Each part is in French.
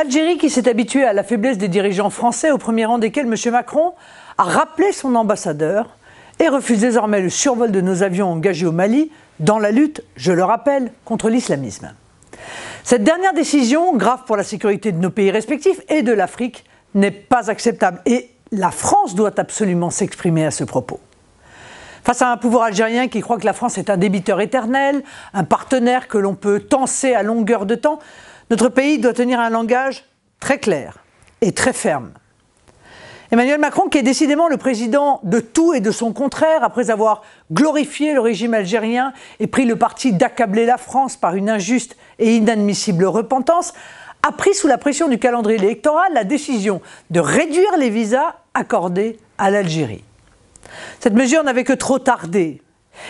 L'Algérie, qui s'est habituée à la faiblesse des dirigeants français, au premier rang desquels M. Macron, a rappelé son ambassadeur et refuse désormais le survol de nos avions engagés au Mali dans la lutte, je le rappelle, contre l'islamisme. Cette dernière décision, grave pour la sécurité de nos pays respectifs et de l'Afrique, n'est pas acceptable et la France doit absolument s'exprimer à ce propos. Face à un pouvoir algérien qui croit que la France est un débiteur éternel, un partenaire que l'on peut tenser à longueur de temps, notre pays doit tenir un langage très clair et très ferme. Emmanuel Macron, qui est décidément le président de tout et de son contraire, après avoir glorifié le régime algérien et pris le parti d'accabler la France par une injuste et inadmissible repentance, a pris sous la pression du calendrier électoral la décision de réduire les visas accordés à l'Algérie. Cette mesure n'avait que trop tardé,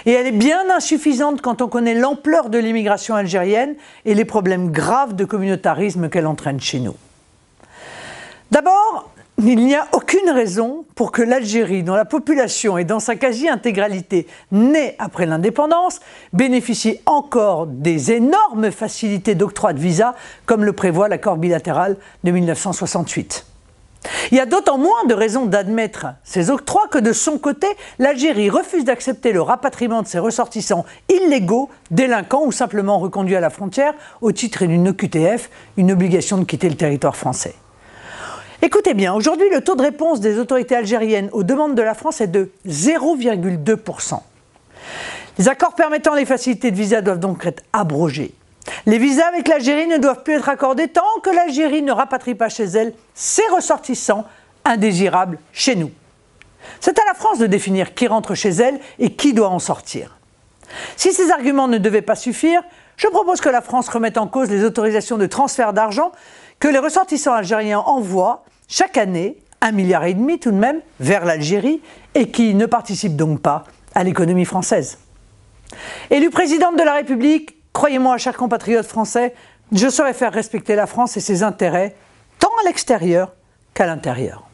et elle est bien insuffisante quand on connaît l'ampleur de l'immigration algérienne et les problèmes graves de communautarisme qu'elle entraîne chez nous. D'abord, il n'y a aucune raison pour que l'Algérie, dont la population est dans sa quasi-intégralité née après l'indépendance, bénéficie encore des énormes facilités d'octroi de visa comme le prévoit l'accord bilatéral de 1968. Il y a d'autant moins de raisons d'admettre ces octrois que de son côté, l'Algérie refuse d'accepter le rapatriement de ses ressortissants illégaux, délinquants ou simplement reconduits à la frontière au titre d'une OQTF, une obligation de quitter le territoire français. Écoutez bien, aujourd'hui le taux de réponse des autorités algériennes aux demandes de la France est de 0,2%. Les accords permettant les facilités de visa doivent donc être abrogés. Les visas avec l'Algérie ne doivent plus être accordés tant que l'Algérie ne rapatrie pas chez elle ses ressortissants indésirables chez nous. C'est à la France de définir qui rentre chez elle et qui doit en sortir. Si ces arguments ne devaient pas suffire, je propose que la France remette en cause les autorisations de transfert d'argent que les ressortissants algériens envoient chaque année, un milliard et demi tout de même, vers l'Algérie et qui ne participent donc pas à l'économie française. Élu président de la République, Croyez-moi, chers compatriotes français, je saurais faire respecter la France et ses intérêts, tant à l'extérieur qu'à l'intérieur.